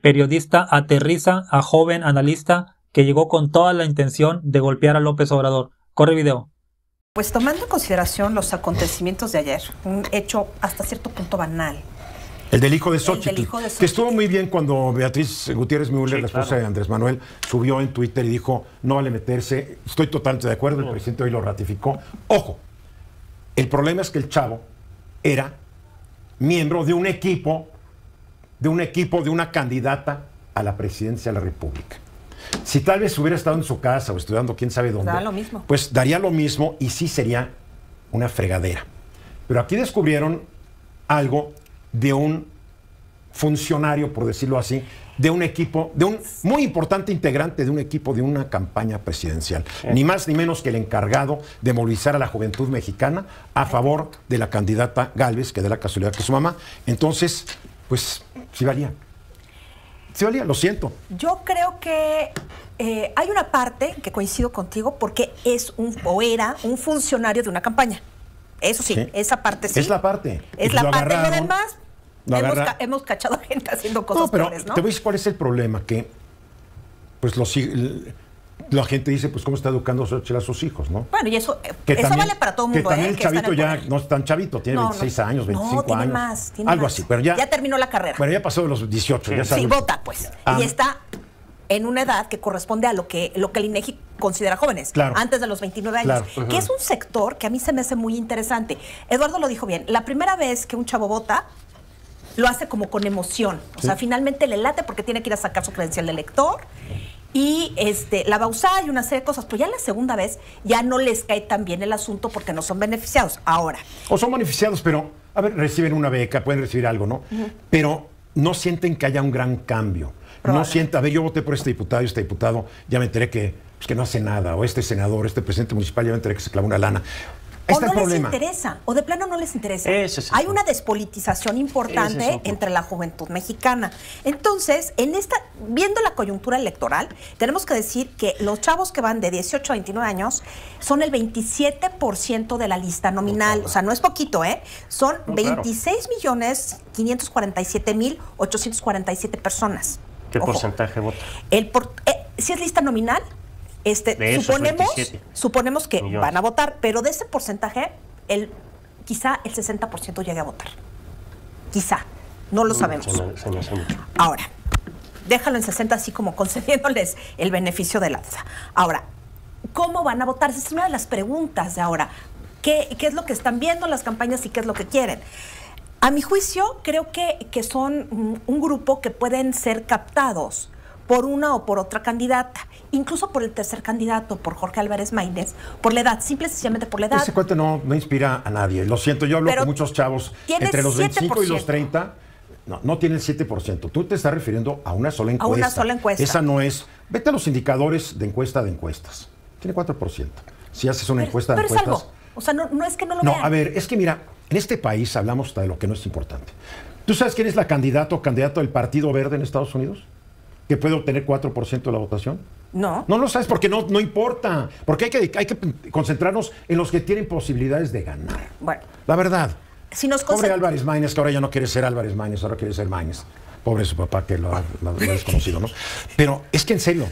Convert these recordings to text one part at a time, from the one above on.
periodista aterriza a joven analista que llegó con toda la intención de golpear a López Obrador. Corre video. Pues tomando en consideración los acontecimientos de ayer, un hecho hasta cierto punto banal. El del hijo de Xochitl, hijo de que estuvo muy bien cuando Beatriz Gutiérrez Müller, la esposa de Andrés Manuel, subió en Twitter y dijo, no vale meterse, estoy totalmente de acuerdo, el presidente hoy lo ratificó. Ojo, el problema es que el chavo era miembro de un equipo de un equipo, de una candidata a la presidencia de la República. Si tal vez hubiera estado en su casa o estudiando quién sabe dónde, lo mismo. pues daría lo mismo y sí sería una fregadera. Pero aquí descubrieron algo de un funcionario, por decirlo así, de un equipo, de un muy importante integrante de un equipo de una campaña presidencial. Ni más ni menos que el encargado de movilizar a la juventud mexicana a favor de la candidata Galvez, que de la casualidad que es su mamá. Entonces, pues sí valía. Sí valía, lo siento. Yo creo que eh, hay una parte que coincido contigo porque es un, o era un funcionario de una campaña. Eso sí, esa parte sí. Es la parte. Es pues la parte, que además hemos, hemos, cachado gente haciendo cosas no, pero Te voy a cuál es el problema, que pues lo sigue la gente dice, pues, ¿cómo está educando a sus hijos, no? Bueno, y eso, eso vale para todo el mundo. ¿eh? Que también el chavito ya no es tan chavito, tiene 26 años, 25 no, tiene años. Más, algo así, pero ya. Ya terminó la carrera. Pero ya pasó de los 18, ya sabes. Sí, vota, pues. Ah. y está en una edad que corresponde a lo que, lo que el INEGI considera jóvenes, antes de los 29 años, que es un sector que a mí se me hace muy interesante. Eduardo lo dijo bien, la primera vez que un chavo vota, lo hace como con emoción. O sea, finalmente le late porque tiene que ir a sacar su credencial de lector y este, la va a y una serie de cosas, pues ya la segunda vez ya no les cae tan bien el asunto porque no son beneficiados ahora. O son beneficiados, pero, a ver, reciben una beca, pueden recibir algo, ¿no? Pero no sienten que haya un gran cambio. No sienta, a ver, yo voté por este diputado y este diputado, ya me enteré que, pues, que no hace nada, o este senador, este presidente municipal, ya me enteré que se clavó una lana o no les interesa, o de plano no les interesa. Hay una despolitización importante entre la juventud mexicana. Entonces, en esta, viendo la coyuntura electoral, tenemos que decir que los chavos que van de 18 a 29 años son el 27% de la lista nominal. O sea, no es poquito, ¿eh? Son 26 millones 547 mil 847 personas. ¿Qué porcentaje vota? El eh, si es lista nominal, este, suponemos, suponemos que van a votar, pero de ese porcentaje, el, quizá el 60% llegue a votar. Quizá, no lo mm, sabemos. Ahora, déjalo en 60 así como concediéndoles el beneficio de la Ahora, ¿cómo van a votar? Esa es una de las preguntas de ahora. ¿Qué, ¿Qué, es lo que están viendo las campañas y qué es lo que quieren? A mi juicio, creo que, que son un grupo que pueden ser captados por una o por otra candidata, incluso por el tercer candidato, por Jorge Álvarez Maínez, por la edad, simple y sencillamente por la edad. Ese cuento no, no inspira a nadie, lo siento, yo hablo con muchos chavos entre los 25 y los 30. No, no tiene el 7%. Tú te estás refiriendo a una sola encuesta. A una sola encuesta. Esa no es. Vete a los indicadores de encuesta de encuestas. Tiene 4%. Si haces una encuesta de pero encuestas. Es algo. O sea, no, no, es que no lo No, a ver, es que mira, en este país hablamos de lo que no es importante. ¿Tú sabes quién es la candidata o candidato del Partido Verde en Estados Unidos? que puede obtener 4% de la votación? No. No lo sabes porque no, no importa. Porque hay que, concentrarnos en los que tienen posibilidades de ganar. Bueno. La verdad. Si nos Pobre Álvarez Maínez, que ahora ya no quiere ser Álvarez Maínez, ahora quiere ser Maínez. Pobre su papá que lo ha, lo ha desconocido, ¿no? Pero es que en serio,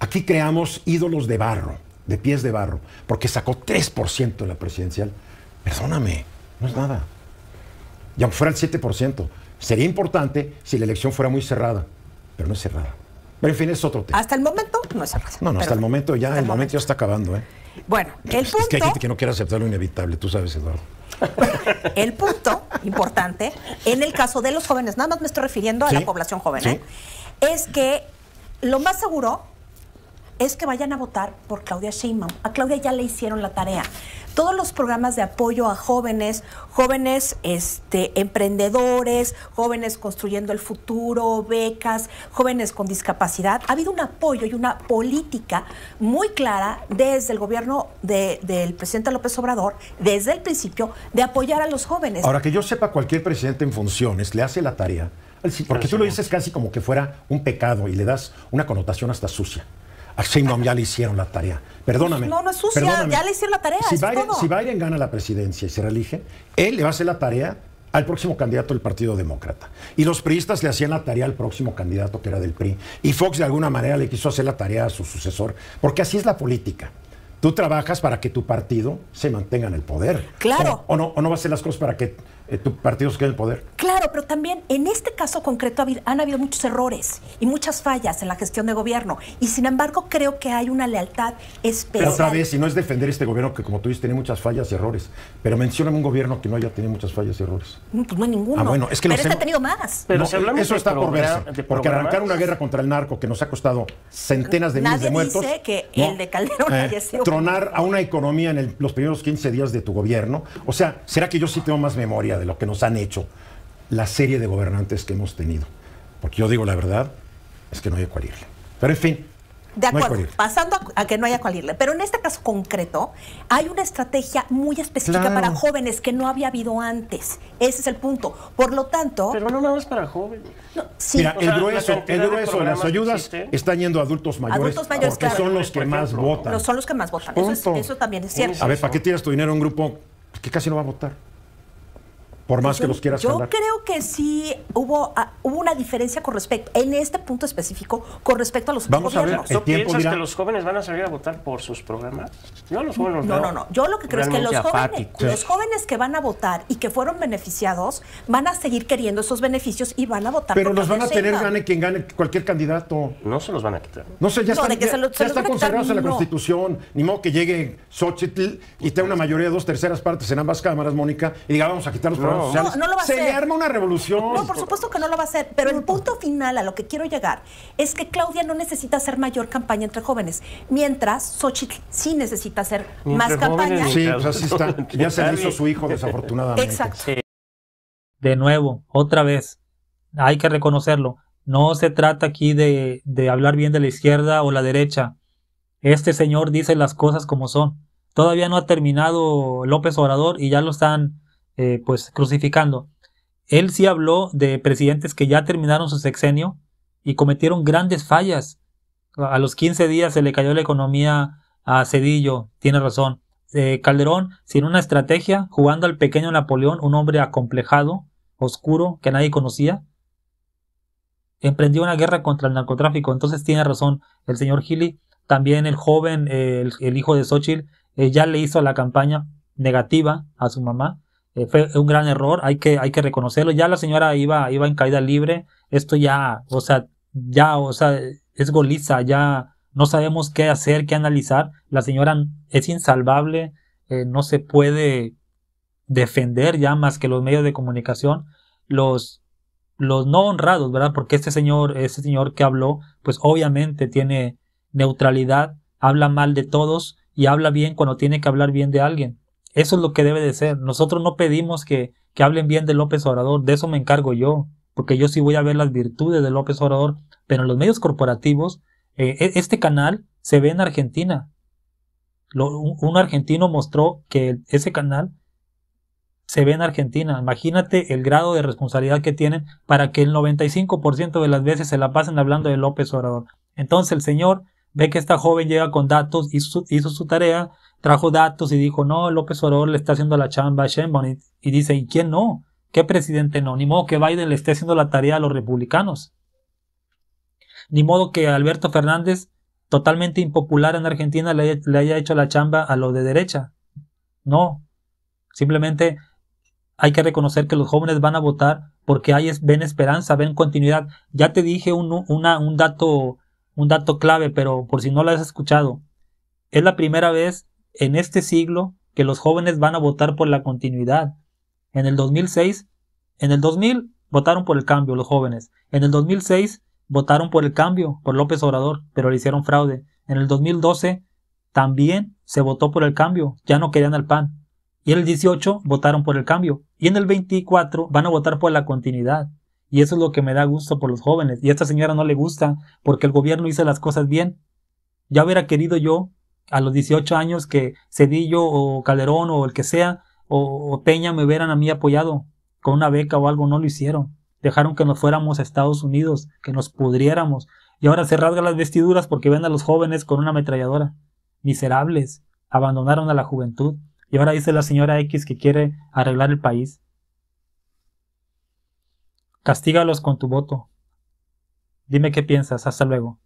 aquí creamos ídolos de barro, de pies de barro, porque sacó 3% de la presidencial. Perdóname, no es nada. Y aunque fuera el 7%, sería importante si la elección fuera muy cerrada pero no es cerrada. Pero en fin, es otro tema. Hasta el momento no es cerrada. No, no, hasta el momento ya, el, momento, ya está acabando. ¿eh? Bueno, el punto... Es que hay gente que no quiere aceptar lo inevitable, tú sabes, Eduardo. el punto importante, en el caso de los jóvenes, nada más me estoy refiriendo a la población joven, ¿eh? es que lo más seguro es que vayan a votar por Claudia Sheinbaum. A Claudia ya le hicieron la tarea. Todos los programas de apoyo a jóvenes, jóvenes este, emprendedores, jóvenes construyendo el futuro, becas, jóvenes con discapacidad, ha habido un apoyo y una política muy clara desde el gobierno del presidente López Obrador, desde el principio, de apoyar a los jóvenes. Ahora que yo sepa, cualquier presidente en funciones le hace la tarea. Porque tú lo dices casi como que fuera un pecado y le das una connotación hasta sucia a ya le hicieron la tarea. Perdóname. No, no es sucia, ya le hicieron la tarea. Si, Biden, gana la presidencia y se reelige, él le va a hacer la tarea al próximo candidato del Partido Demócrata. Y los priistas le hacían la tarea al próximo candidato que era del PRI. Y Fox de alguna manera le quiso hacer la tarea a su sucesor, porque así es la política. Tú trabajas para que tu partido se mantenga en el poder. Claro. O, no, no va a hacer las cosas para que eh, tu partido se quede en el poder. Claro pero también en este caso concreto han habido muchos errores y muchas fallas en la gestión de gobierno. Y sin embargo, creo que hay una lealtad especial. Pero otra vez, si no es defender este gobierno que, como tú dices, tiene muchas fallas y errores. Pero mencionan un gobierno que no haya tenido muchas fallas y errores. Mm, pues no, pues hay ninguno. Ah, es que pero este ha tenido más. Pero eso está por verse. Porque arrancar una guerra contra el narco que nos ha costado centenas de miles de muertos. Dice que eh, Tronar a una economía en los primeros 15 días de tu gobierno. O sea, ¿será que yo sí tengo más memoria de lo que nos han hecho? la serie de gobernantes que hemos tenido. Porque yo digo la verdad, es que no hay cual irle. Pero en fin. pasando a que no haya cual irle. Pero en este caso concreto, hay una estrategia muy específica para jóvenes que no había habido antes. Ese es el punto. Por lo tanto. Pero no nada más para jóvenes. Mira, el grueso, de las ayudas están yendo a adultos mayores. porque son los que más votan. son los que más votan. eso, también es cierto. A ver, ¿para qué tiras tu dinero a un grupo que casi no va a votar? Por más que los quieras Yo creo que sí hubo, ah, hubo una diferencia con respecto, en este punto específico, con respecto a los Vamos gobiernos. ¿Tú piensas que los jóvenes van a salir a votar por sus programas? No, los jóvenes no. No, no, no. Yo lo que creo es que los jóvenes, los jóvenes que van a votar y que fueron beneficiados van a seguir queriendo esos beneficios y van a votar Pero los van a tener, gane quien gane, cualquier candidato. No se los van a quitar. No sé, ya están, ya, se en la Constitución. Ni modo que llegue Xochitl y tenga una mayoría de dos terceras partes en ambas cámaras, Mónica, y diga, vamos a quitar los programas no, lo va a hacer. arma una revolución. No, por supuesto que no lo va a hacer. Pero el punto final a lo que quiero llegar es que Claudia no necesita hacer mayor campaña entre jóvenes, mientras Xochitl sí necesita hacer más campaña. Sí, pues Ya se le hizo su hijo, desafortunadamente. Exacto. De nuevo, otra vez, hay que reconocerlo. No se trata aquí de, de hablar bien de la izquierda o la derecha. Este señor dice las cosas como son. Todavía no ha terminado López Obrador y ya lo están eh, pues crucificando. Él sí habló de presidentes que ya terminaron su sexenio y cometieron grandes fallas. A los 15 días se le cayó la economía a Cedillo, tiene razón. Eh, Calderón, sin una estrategia, jugando al pequeño Napoleón, un hombre acomplejado, oscuro, que nadie conocía, emprendió una guerra contra el narcotráfico. Entonces tiene razón el señor Gili. También el joven, eh, el, hijo de Xochitl, ya le hizo la campaña negativa a su mamá. Eh, fue un gran error, hay que, hay que reconocerlo. Ya la señora iba, iba en caída libre, esto ya, o sea, ya, o sea, es goliza, ya no sabemos qué hacer, qué analizar. La señora es insalvable, eh, no se puede defender ya más que los medios de comunicación. Los, los no honrados, ¿verdad? Porque este señor, este señor que habló, pues obviamente tiene neutralidad, habla mal de todos y habla bien cuando tiene que hablar bien de alguien. Eso es lo que debe de ser. Nosotros no pedimos que, hablen bien de López Obrador, de eso me encargo yo, porque yo sí voy a ver las virtudes de López Obrador, pero en los medios corporativos, eh, e, este canal se ve en Argentina. un, argentino mostró que ese canal se ve en Argentina. Imagínate el grado de responsabilidad que tienen para que el 95% de las veces se la pasen hablando de López Obrador. Entonces el señor ve que esta joven llega con datos, y hizo su tarea, trajo datos y dijo, no, López Obrador le está haciendo la chamba a Sheinbaum. Y, dice, ¿y quién no? ¿Qué presidente no? Ni modo que Biden le esté haciendo la tarea a los republicanos. Ni modo que Alberto Fernández, totalmente impopular en Argentina, le, haya hecho la chamba a lo de derecha. No. Simplemente hay que reconocer que los jóvenes van a votar porque hay, ven esperanza, ven continuidad. Ya te dije un, un, dato, un dato clave, pero por si no lo has escuchado, es la primera vez en este siglo que los jóvenes van a votar por la continuidad. En el 2006, en el 2000 votaron por el cambio los jóvenes. En el 2006 votaron por el cambio, por López Obrador, pero le hicieron fraude. En el 2012 también se votó por el cambio, ya no querían al PAN. Y en el 18 votaron por el cambio. Y en el 24 van a votar por la continuidad. Y eso es lo que me da gusto por los jóvenes. Y a esta señora no le gusta porque el gobierno hizo las cosas bien. Ya hubiera querido yo a los 18 años que Cedillo o Calderón o el que sea o, Peña me hubieran a mí apoyado con una beca o algo, no lo hicieron. Dejaron que nos fuéramos a Estados Unidos, que nos pudriéramos. Y ahora se rasgan las vestiduras porque ven a los jóvenes con una ametralladora. Miserables, abandonaron a la juventud. Y ahora dice la señora X que quiere arreglar el país. Castígalos con tu voto. Dime qué piensas. Hasta luego.